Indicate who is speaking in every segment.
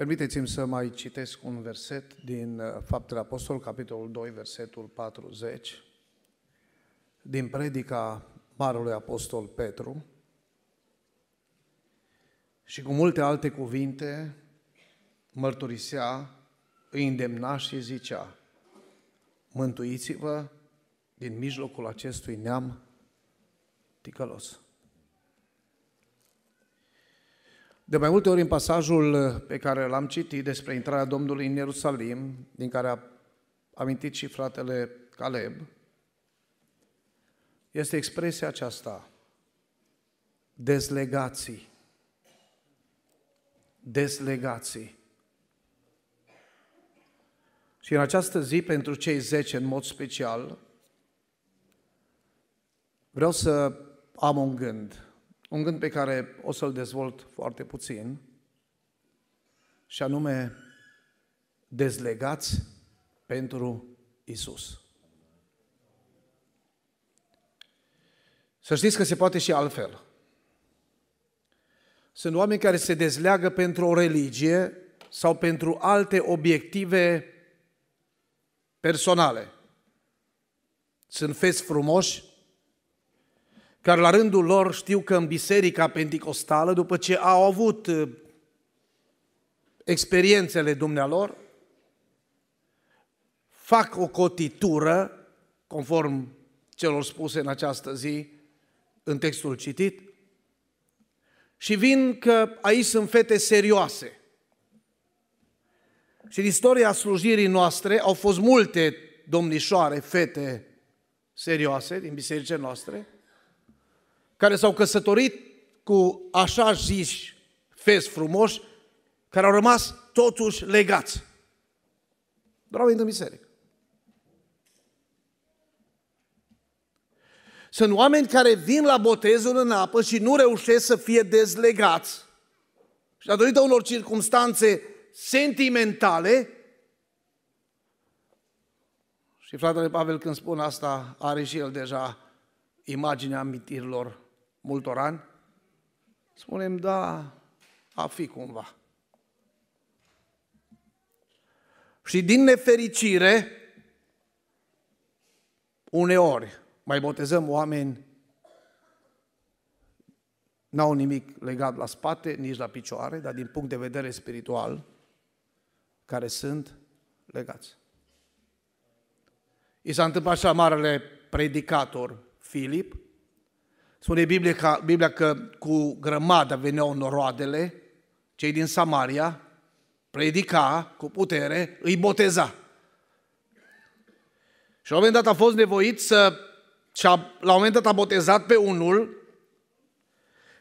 Speaker 1: Permiteți-mi să mai citesc un verset din uh, Faptele Apostol, capitolul 2, versetul 40, din predica Marului Apostol Petru. Și cu multe alte cuvinte mărturisea, îi îndemna și zicea, mântuiți-vă din mijlocul acestui neam ticălos. De mai multe ori în pasajul pe care l-am citit despre intrarea Domnului în Ierusalim, din care a amintit și fratele Caleb, este expresia aceasta, dezlegații. Dezlegații. Și în această zi, pentru cei zece în mod special, vreau să am un gând – un gând pe care o să-l dezvolt foarte puțin, și anume dezlegați pentru Isus. Să știți că se poate și altfel. Sunt oameni care se dezleagă pentru o religie sau pentru alte obiective personale. Sunt feți frumoși, care la rândul lor știu că în biserica penticostală, după ce au avut uh, experiențele dumnealor, fac o cotitură, conform celor spuse în această zi, în textul citit, și vin că aici sunt fete serioase. Și în istoria slujirii noastre au fost multe domnișoare, fete serioase din bisericile noastre, care s-au căsătorit cu așa zis fezi frumoși, care au rămas totuși legați. Doar au venit în biserică. Sunt oameni care vin la botezul în apă și nu reușesc să fie dezlegați. Și datorită unor circunstanțe sentimentale, și fratele Pavel când spun asta, are și el deja imaginea amintirilor multor ani, spunem, da, a fi cumva. Și din nefericire, uneori mai botezăm oameni n-au nimic legat la spate, nici la picioare, dar din punct de vedere spiritual, care sunt legați. I s-a întâmplat așa marele predicator Filip, Spune Biblia că, Biblia că cu grămadă veneau noroadele, cei din Samaria, predica cu putere, îi boteza. Și la un moment dat a fost nevoit să... Și a, la un moment dat a botezat pe unul,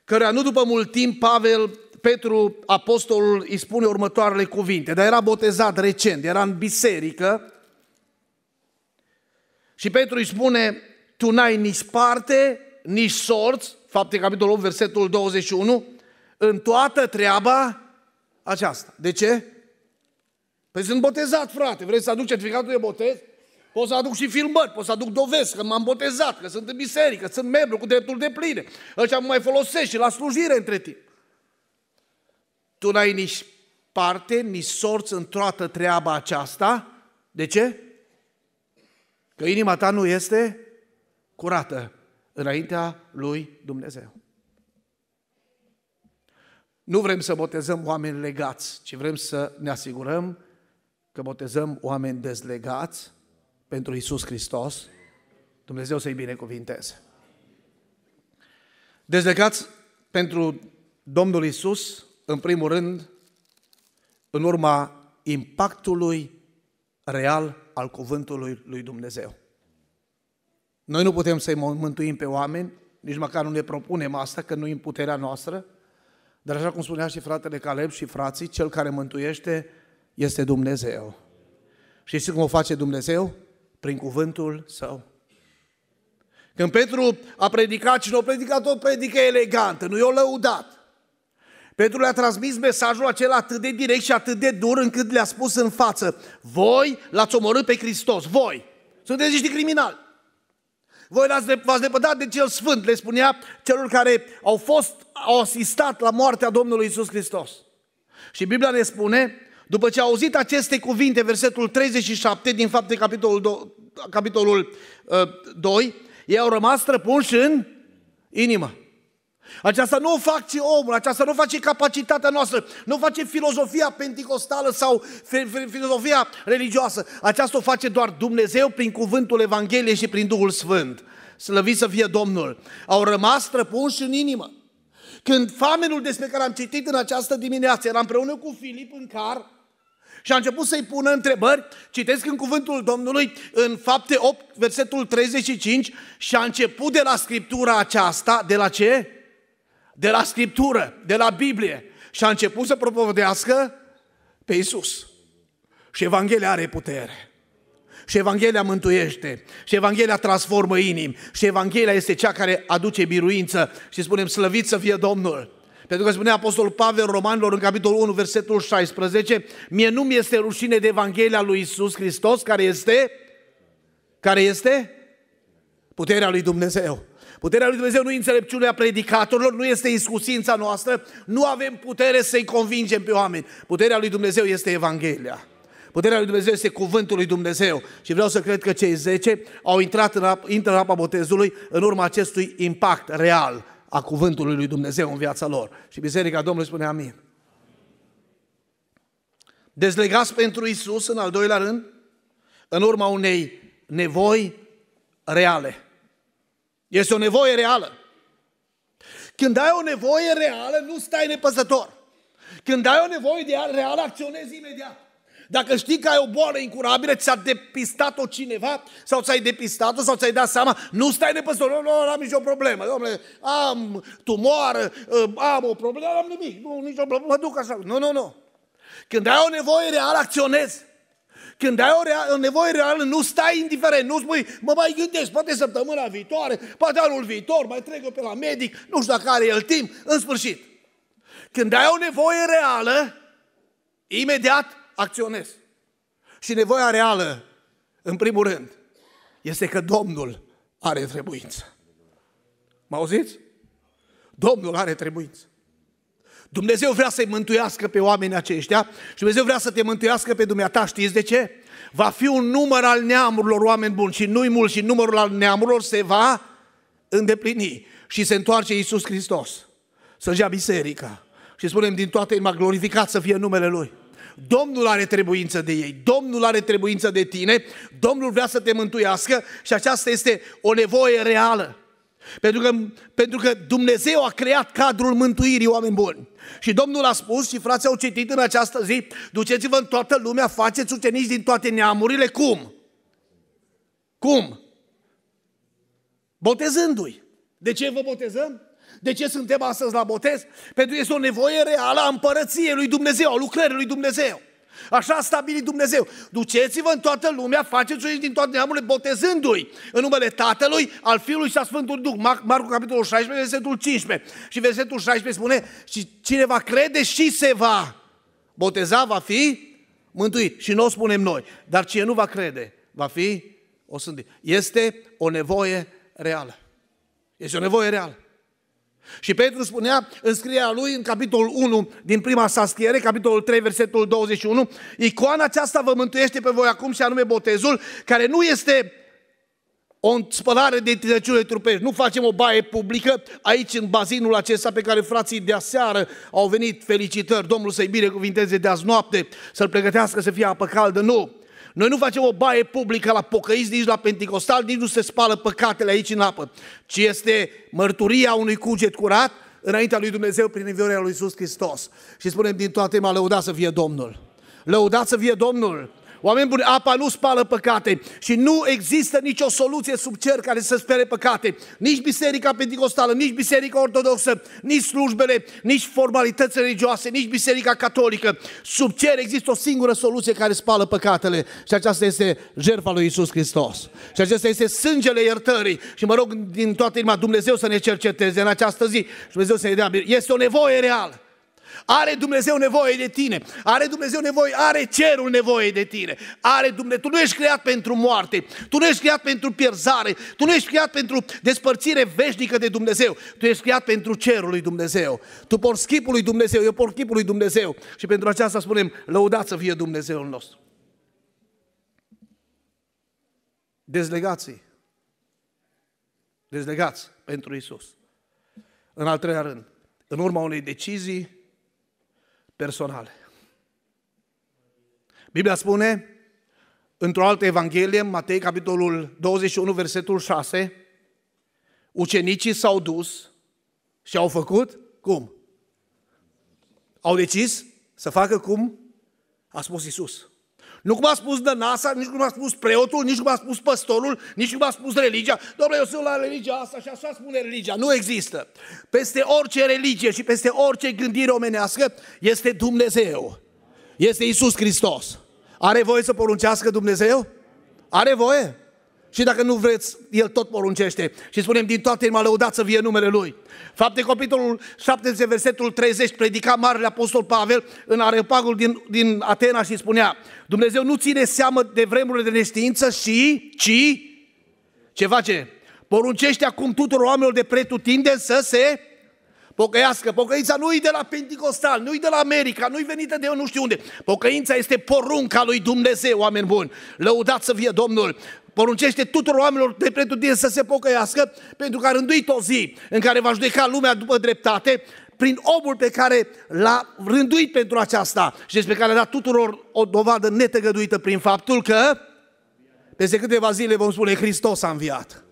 Speaker 1: căruia nu după mult timp Pavel, Petru, apostolul, îi spune următoarele cuvinte. Dar era botezat recent, era în biserică. Și Petru îi spune, tu n-ai nici parte nici sorți, fapte capitolul 8, versetul 21, în toată treaba aceasta. De ce? Păi sunt botezat, frate. Vrei să aduc certificatul de botez? Pot să aduc și filmări, pot să aduc dovezi că m-am botezat, că sunt în biserică, că sunt membru cu dreptul de pline. Ăștia mă mai folosești și la slujire între timp. Tu n-ai nici parte, nici sorți în toată treaba aceasta. De ce? Că inima ta nu este curată înaintea lui Dumnezeu. Nu vrem să botezăm oameni legați, ci vrem să ne asigurăm că botezăm oameni dezlegați pentru Isus Hristos. Dumnezeu să-i binecuvinteze. Dezlegați pentru Domnul Isus, în primul rând, în urma impactului real al cuvântului lui Dumnezeu. Noi nu putem să-i mântuim pe oameni, nici măcar nu ne propunem asta, că nu e în puterea noastră, dar așa cum spunea și fratele Caleb și frații, cel care mântuiește este Dumnezeu. Și știți cum o face Dumnezeu? Prin cuvântul Său. Când Petru a predicat și nu a predicat o predică elegantă, nu i-a lăudat. Petru le-a transmis mesajul acela atât de direct și atât de dur încât le-a spus în față, voi l-ați omorât pe Hristos, voi, sunteți niște criminali. Voi v-ați depădat de cel sfânt, le spunea celor care au fost, au asistat la moartea Domnului Isus Hristos. Și Biblia ne spune, după ce a auzit aceste cuvinte, versetul 37 din fapte capitolul, do- capitolul uh, ă, 2, ei au rămas străpunși în inimă. Aceasta nu o face omul, aceasta nu o face capacitatea noastră, nu o face filozofia pentecostală sau filozofia religioasă. Aceasta o face doar Dumnezeu prin cuvântul Evangheliei și prin Duhul Sfânt. Slăvit să fie Domnul! Au rămas străpunși în inimă. Când famenul despre care am citit în această dimineață era împreună cu Filip în car și a început să-i pună întrebări, citesc în cuvântul Domnului în fapte 8, versetul 35 și a început de la scriptura aceasta, de la ce? de la Scriptură, de la Biblie și a început să propovădească pe Isus. Și Evanghelia are putere. Și Evanghelia mântuiește. Și Evanghelia transformă inimi. Și Evanghelia este cea care aduce biruință. Și spunem, slăvit să fie Domnul. Pentru că spune Apostolul Pavel Romanilor în capitolul 1, versetul 16, mie nu mi este rușine de Evanghelia lui Isus Hristos, care este, care este Puterea lui Dumnezeu. Puterea lui Dumnezeu nu e înțelepciunea predicatorilor, nu este iscusința noastră, nu avem putere să-i convingem pe oameni. Puterea lui Dumnezeu este Evanghelia. Puterea lui Dumnezeu este cuvântul lui Dumnezeu. Și vreau să cred că cei 10 au intrat în, ap- intră în apa botezului în urma acestui impact real a cuvântului lui Dumnezeu în viața lor. Și Biserica Domnului spune amin. Dezlegați pentru Isus, în al doilea rând, în urma unei nevoi reale. Este o nevoie reală. Când ai o nevoie reală, nu stai nepăsător. Când ai o nevoie de reală, acționezi imediat. Dacă știi că ai o boală incurabilă, ți-a depistat-o cineva sau ți-ai depistat-o sau ți-ai dat seama, nu stai nepăsător, nu, nu, am nicio problemă, domnule, am tumoară, am o problemă, nu am nimic, nu, nicio problemă, mă duc așa. Nu, nu, nu. Când ai o nevoie reală, acționezi. Când ai o, real, o nevoie reală, nu stai indiferent, nu spui, mă mai gândesc, poate săptămâna viitoare, poate anul viitor, mai trec eu pe la medic, nu știu dacă are el timp, în sfârșit. Când ai o nevoie reală, imediat acționezi. Și nevoia reală, în primul rând, este că Domnul are trebuință. Mă auziți? Domnul are trebuință. Dumnezeu vrea să-i mântuiască pe oamenii aceștia și Dumnezeu vrea să te mântuiască pe dumneata, știți de ce? Va fi un număr al neamurilor oameni buni și nu-i mult și numărul al neamurilor se va îndeplini și se întoarce Iisus Hristos să ia biserica și spunem din toate inima glorificat să fie numele Lui. Domnul are trebuință de ei, Domnul are trebuință de tine, Domnul vrea să te mântuiască și aceasta este o nevoie reală. Pentru că, pentru că Dumnezeu a creat cadrul mântuirii oameni buni. Și Domnul a spus și frații au citit în această zi, duceți-vă în toată lumea, faceți ucenici din toate neamurile, cum? Cum? Botezându-i. De ce vă botezăm? De ce suntem astăzi la botez? Pentru că este o nevoie reală a împărăției lui Dumnezeu, a lucrării lui Dumnezeu. Așa a stabilit Dumnezeu. Duceți-vă în toată lumea, faceți unii din toate neamurile, botezându-i în numele Tatălui, al Fiului și a Sfântului Duh. Mar- Marcu, capitolul 16, versetul 15. Și versetul 16 spune, și cine va crede și se va boteza, va fi mântuit. Și nu o spunem noi. Dar cine nu va crede, va fi o sândit. Este o nevoie reală. Este o nevoie reală. Și Petru spunea în scrierea lui, în capitolul 1 din prima sa scriere, capitolul 3, versetul 21, icoana aceasta vă mântuiește pe voi acum și anume botezul, care nu este o spălare de tăciune trupești. Nu facem o baie publică aici în bazinul acesta pe care frații de aseară au venit felicitări. Domnul să-i binecuvinteze de azi noapte, să-l pregătească să fie apă caldă. Nu! Noi nu facem o baie publică la pocăiți, nici la pentecostal, nici nu se spală păcatele aici în apă, ci este mărturia unui cuget curat înaintea lui Dumnezeu prin învierea lui Iisus Hristos. Și spunem din toate inima, lăudați să fie Domnul! Lăudați să fie Domnul! Oameni buni, apa nu spală păcate și nu există nicio soluție sub cer care să spere păcate. Nici biserica pentecostală, nici biserica ortodoxă, nici slujbele, nici formalități religioase, nici biserica catolică. Sub cer există o singură soluție care spală păcatele și aceasta este jertfa lui Isus Hristos. Și aceasta este sângele iertării. Și mă rog din toată inima Dumnezeu să ne cerceteze în această zi și Dumnezeu să ne dea. Este o nevoie reală. Are Dumnezeu nevoie de tine. Are Dumnezeu nevoie, are cerul nevoie de tine. Are Dumnezeu. Tu nu ești creat pentru moarte. Tu nu ești creat pentru pierzare. Tu nu ești creat pentru despărțire veșnică de Dumnezeu. Tu ești creat pentru cerul lui Dumnezeu. Tu porți chipul lui Dumnezeu. Eu port chipul lui Dumnezeu. Și pentru aceasta spunem, lăudat să fie Dumnezeul nostru. Dezlegații. Dezlegați pentru Isus. În al treilea rând, în urma unei decizii personale. Biblia spune, într-o altă evanghelie, Matei, capitolul 21, versetul 6, ucenicii s-au dus și au făcut cum? Au decis să facă cum a spus Isus. Nu cum a spus de NASA, nici cum a spus preotul, nici cum a spus păstorul, nici cum a spus religia. Domnule, eu sunt la religia asta și așa spune religia. Nu există. Peste orice religie și peste orice gândire omenească este Dumnezeu. Este Isus Hristos. Are voie să poruncească Dumnezeu? Are voie? Și dacă nu vreți, El tot poruncește. Și spunem din toate inima lăudați să vie numele Lui. Fapte, capitolul 70, versetul 30, predica Marele Apostol Pavel în Arepagul din, din Atena și spunea Dumnezeu nu ține seamă de vremurile de neștiință și, ci, ce face? Poruncește acum tuturor oamenilor de pretutinde să se pocăiască. Pocăința nu e de la Pentecostal, nu e de la America, nu e venită de eu nu știu unde. Pocăința este porunca lui Dumnezeu, oameni buni. Lăudați să fie Domnul. Poruncește tuturor oamenilor de pretutine să se pocăiască, pentru că a rânduit o zi în care va judeca lumea după dreptate, prin omul pe care l-a rânduit pentru aceasta și despre care a dat tuturor o dovadă netăgăduită prin faptul că peste câteva zile vom spune Hristos a înviat.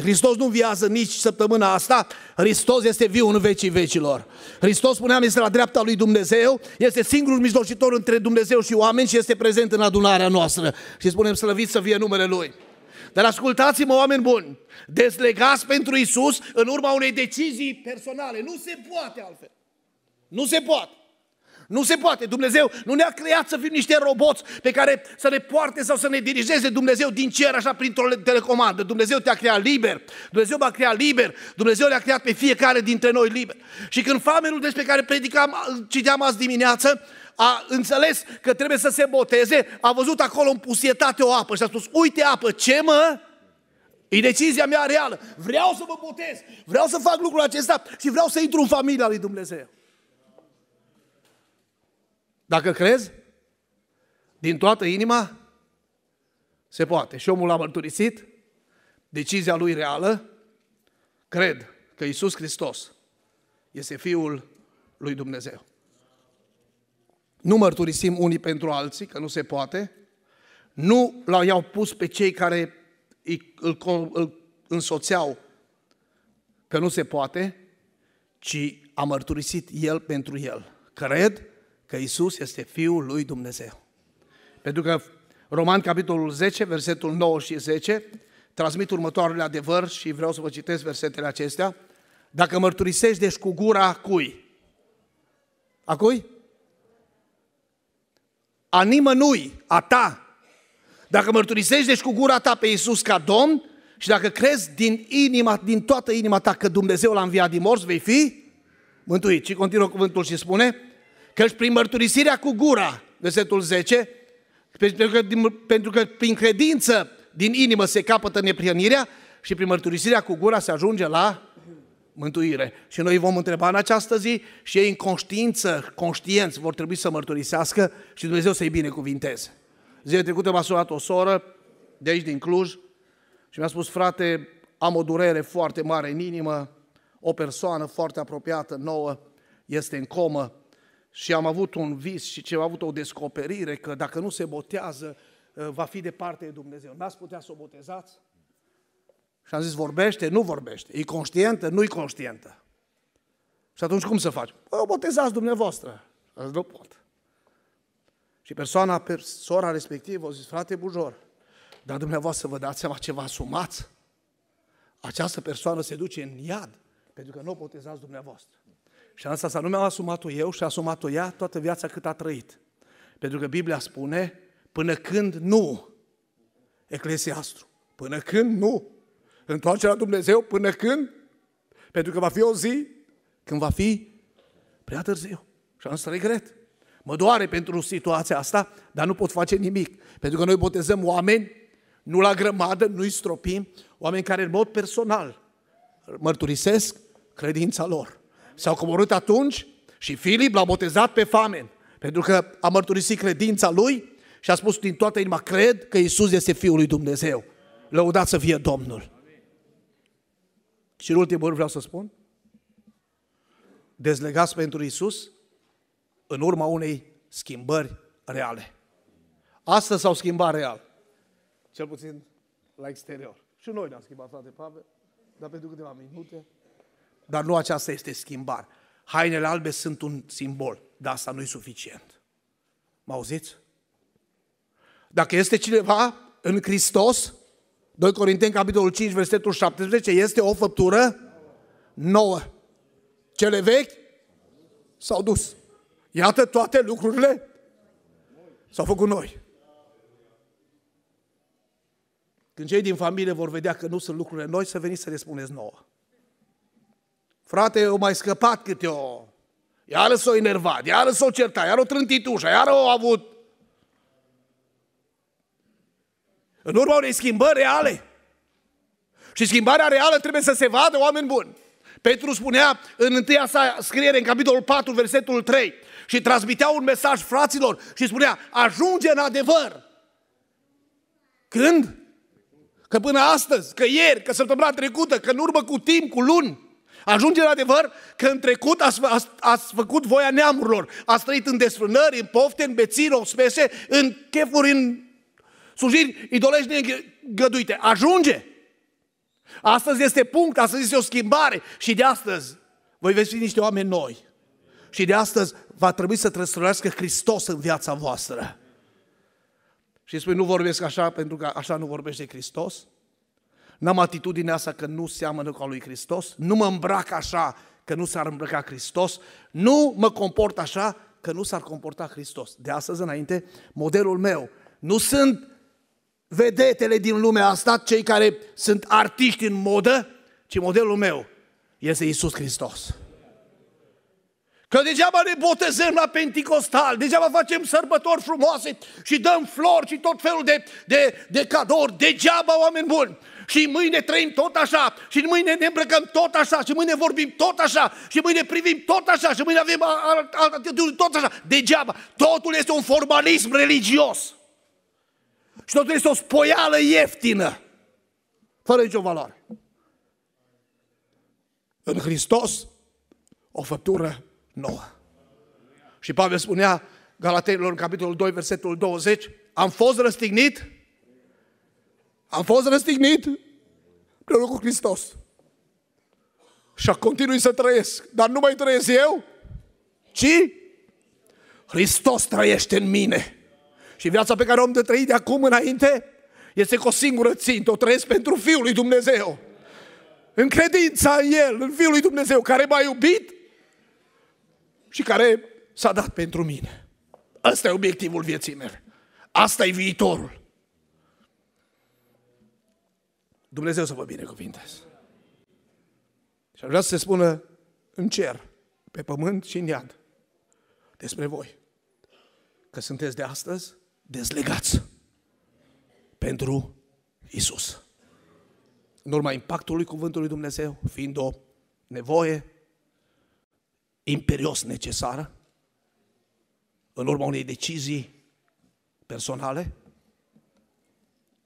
Speaker 1: Hristos nu viază nici săptămâna asta, Hristos este viu în vecii vecilor. Hristos, spuneam, este la dreapta lui Dumnezeu, este singurul mijlocitor între Dumnezeu și oameni și este prezent în adunarea noastră. Și spunem slăvit să fie numele Lui. Dar ascultați-mă, oameni buni, dezlegați pentru Isus în urma unei decizii personale. Nu se poate altfel. Nu se poate. Nu se poate. Dumnezeu nu ne-a creat să fim niște roboți pe care să ne poarte sau să ne dirigeze Dumnezeu din cer așa printr-o telecomandă. Dumnezeu te-a creat liber. Dumnezeu m-a creat liber. Dumnezeu le a creat pe fiecare dintre noi liber. Și când famenul despre care predicam, citeam azi dimineață, a înțeles că trebuie să se boteze, a văzut acolo în pusietate o apă și a spus, uite apă, ce mă? E decizia mea reală. Vreau să mă botez, vreau să fac lucrul acesta și vreau să intru în familia lui Dumnezeu. Dacă crezi, din toată inima, se poate. Și omul a mărturisit decizia lui reală. Cred că Isus Hristos este Fiul lui Dumnezeu. Nu mărturisim unii pentru alții, că nu se poate. Nu l-au pus pe cei care îl, îl însoțeau, că nu se poate, ci a mărturisit el pentru el. Cred că Isus este Fiul lui Dumnezeu. Pentru că Roman, capitolul 10, versetul 9 și 10, transmit următoarele adevăr și vreau să vă citesc versetele acestea. Dacă mărturisești, deci cu gura cui? A cui? a nimănui, a ta. Dacă mărturisești deci cu gura ta pe Iisus ca Domn și dacă crezi din inima, din toată inima ta că Dumnezeu l-a înviat din morți, vei fi mântuit. Și continuă cuvântul și spune, că prin mărturisirea cu gura, versetul 10, pentru că, pentru că prin credință din inimă se capătă neprihănirea și prin mărturisirea cu gura se ajunge la mântuire. Și noi vom întreba în această zi și ei în conștiință, conștienți, vor trebui să mărturisească și Dumnezeu să-i binecuvinteze. Zile trecute m-a sunat o soră de aici din Cluj și mi-a spus, frate, am o durere foarte mare în inimă, o persoană foarte apropiată nouă este în comă și am avut un vis și ce am avut o descoperire că dacă nu se botează, va fi departe de Dumnezeu. N-ați putea să o botezați? Și am zis, vorbește, nu vorbește. E conștientă, nu-i conștientă. Și atunci cum să faci? O botezați dumneavoastră. Azi nu pot. Și persoana, sora respectivă, a zis, frate Bujor, dar dumneavoastră vă dați seama ce vă asumați? Această persoană se duce în iad, pentru că nu o botezați dumneavoastră. Și asta, s nu numit asumat-o eu și a asumat-o ea toată viața cât a trăit. Pentru că Biblia spune, până când nu, Eclesiastru, până când nu, întoarce la Dumnezeu până când? Pentru că va fi o zi când va fi prea târziu. Și am să regret. Mă doare pentru situația asta, dar nu pot face nimic. Pentru că noi botezăm oameni, nu la grămadă, nu-i stropim, oameni care în mod personal mărturisesc credința lor. S-au coborât atunci și Filip l-a botezat pe famen, pentru că a mărturisit credința lui și a spus din toată inima, cred că Isus este Fiul lui Dumnezeu. Lăudați să fie Domnul. Și în ultimul rând vreau să spun, dezlegați pentru Isus în urma unei schimbări reale. Astăzi s-au schimbat real. Cel puțin la exterior. Și noi ne-am schimbat, frate Pavel, dar pentru câteva minute. Dar nu aceasta este schimbare. Hainele albe sunt un simbol, dar asta nu e suficient. Mă auziți? Dacă este cineva în Hristos, 2 Corinteni, capitolul 5, versetul 17, este o făptură nouă. Cele vechi s-au dus. Iată toate lucrurile s-au făcut noi. Când cei din familie vor vedea că nu sunt lucrurile noi, să veniți să le spuneți nouă. Frate, eu mai scăpat câte o... Iară s-o enervat, iară s-o certat, iară o trântit ușa, iară o avut În urma unei schimbări reale. Și schimbarea reală trebuie să se vadă oameni buni. Petru spunea în întâia sa scriere, în capitolul 4, versetul 3, și transmitea un mesaj fraților și spunea, ajunge în adevăr. Când? Că până astăzi, că ieri, că săptămâna trecută, că în urmă cu timp, cu luni, Ajunge în adevăr că în trecut ați, ați, ați făcut voia neamurilor. Ați trăit în desfrânări, în pofte, în bețiri, în spese, în chefuri, în Slujiri idolești negăduite. Ajunge! Astăzi este punct, astăzi este o schimbare și de astăzi voi veți fi niște oameni noi. Și de astăzi va trebui să trăsărească Hristos în viața voastră. Și spui, nu vorbesc așa pentru că așa nu vorbește Hristos? N-am atitudinea asta că nu seamănă cu a lui Hristos? Nu mă îmbrac așa că nu s-ar îmbrăca Hristos? Nu mă comport așa că nu s-ar comporta Hristos? De astăzi înainte, modelul meu, nu sunt vedetele din lumea asta, cei care sunt artiști în modă, ci modelul meu este Isus Hristos. Că degeaba ne botezăm la Pentecostal, degeaba facem sărbători frumoase și dăm flori și tot felul de, de, de cadouri, degeaba oameni buni. Și mâine trăim tot așa, și mâine ne îmbrăcăm tot așa, și mâine vorbim tot așa, și mâine privim tot așa, și mâine avem altă tot așa. Degeaba. Totul este un formalism religios. Și totul este o spoială ieftină, fără nicio valoare. În Hristos, o făptură nouă. Și Pavel spunea Galatenilor în capitolul 2, versetul 20, am fost răstignit, am fost răstignit împreună cu Hristos. Și continui să trăiesc, dar nu mai trăiesc eu, ci Hristos trăiește în mine. Și viața pe care o am de trăit de acum înainte este cu o singură țintă, o trăiesc pentru Fiul lui Dumnezeu. În credința în El, în Fiul lui Dumnezeu, care m-a iubit și care s-a dat pentru mine. Asta e obiectivul vieții mele. Asta e viitorul. Dumnezeu să vă binecuvinteze. Și aș vrea să se spună în cer, pe pământ și în iad, despre voi. Că sunteți de astăzi dezlegați pentru Isus. În urma impactului Cuvântului Dumnezeu, fiind o nevoie imperios necesară, în urma unei decizii personale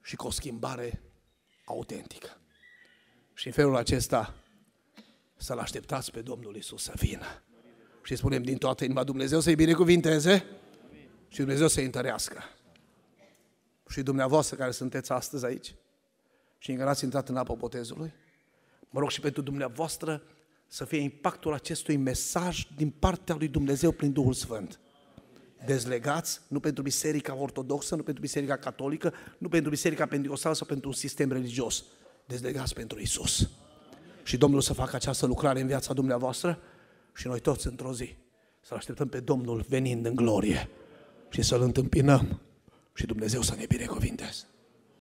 Speaker 1: și cu o schimbare autentică. Și în felul acesta să-L așteptați pe Domnul Isus să vină. Și spunem din toată inima Dumnezeu să-i binecuvinteze și Dumnezeu să-i întărească. Și dumneavoastră care sunteți astăzi aici și încă n-ați intrat în apă botezului, mă rog și pentru dumneavoastră să fie impactul acestui mesaj din partea lui Dumnezeu prin Duhul Sfânt. Dezlegați, nu pentru Biserica Ortodoxă, nu pentru Biserica Catolică, nu pentru Biserica Pentecostală sau pentru un sistem religios. Dezlegați pentru Isus. Și Domnul să facă această lucrare în viața dumneavoastră și noi toți într-o zi să-L așteptăm pe Domnul venind în glorie și să-L întâmpinăm și Dumnezeu să ne binecuvinteze.